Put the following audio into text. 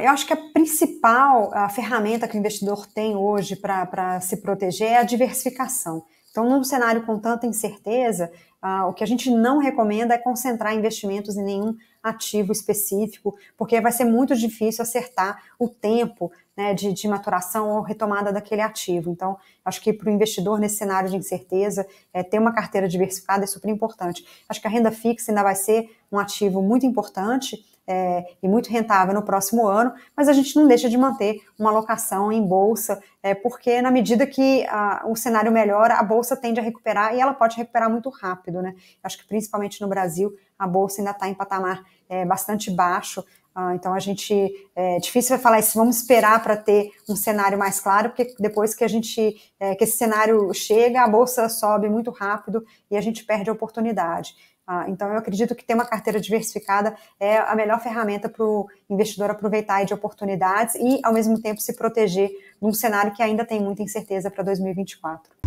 eu acho que a principal a ferramenta que o investidor tem hoje para se proteger é a diversificação. Então, num cenário com tanta incerteza, ah, o que a gente não recomenda é concentrar investimentos em nenhum ativo específico, porque vai ser muito difícil acertar o tempo né, de, de, maturação ou retomada daquele ativo. Então, acho que para o investidor nesse cenário de incerteza, é, ter uma carteira diversificada é super importante. Acho que a renda fixa ainda vai ser um ativo muito importante é, e muito rentável no próximo ano, mas a gente não deixa de manter uma alocação em bolsa, é, porque na medida que a, o cenário melhora, a bolsa tende a recuperar e ela pode recuperar muito rápido, né? Acho que principalmente no Brasil, a bolsa ainda está em patamar é, bastante baixo. Ah, então a gente é difícil é falar isso. Vamos esperar para ter um cenário mais claro, porque depois que a gente é, que esse cenário chega, a bolsa sobe muito rápido e a gente perde a oportunidade. Ah, então eu acredito que ter uma carteira diversificada é a melhor ferramenta para o investidor aproveitar de oportunidades e ao mesmo tempo se proteger num cenário que ainda tem muita incerteza para 2024.